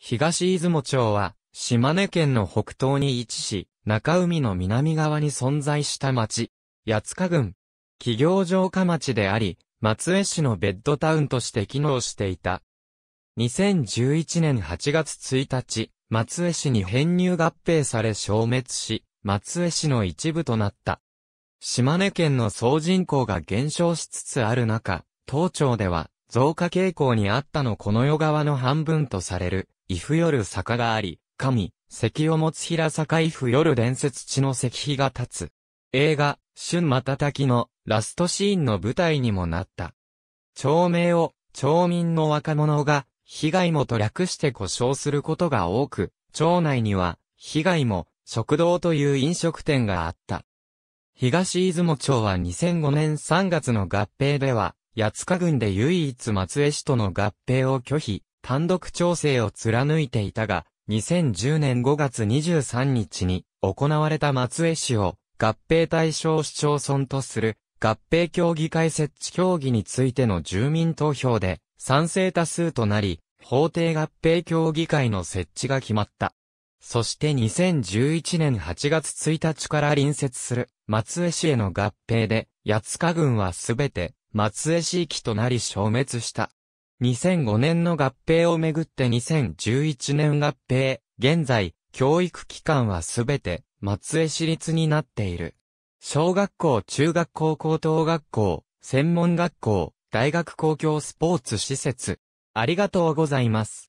東出雲町は、島根県の北東に位置し、中海の南側に存在した町、八塚郡。企業城下町であり、松江市のベッドタウンとして機能していた。2011年8月1日、松江市に編入合併され消滅し、松江市の一部となった。島根県の総人口が減少しつつある中、東町では増加傾向にあったのこの世側の半分とされる伊布夜坂があり、神、石を持つ平坂伊布夜伝説地の石碑が立つ。映画、春瞬きのラストシーンの舞台にもなった。町名を、町民の若者が、被害もと略して故障することが多く、町内には、被害も、食堂という飲食店があった。東出雲町は2005年3月の合併では、八塚郡で唯一松江市との合併を拒否、単独調整を貫いていたが、2010年5月23日に行われた松江市を合併対象市町村とする合併協議会設置協議についての住民投票で賛成多数となり、法定合併協議会の設置が決まった。そして2011年8月1日から隣接する松江市への合併で、八塚郡はすべて松江市域となり消滅した。2005年の合併をめぐって2011年合併、現在、教育機関はすべて、松江市立になっている。小学校、中学校、高等学校、専門学校、大学公共スポーツ施設。ありがとうございます。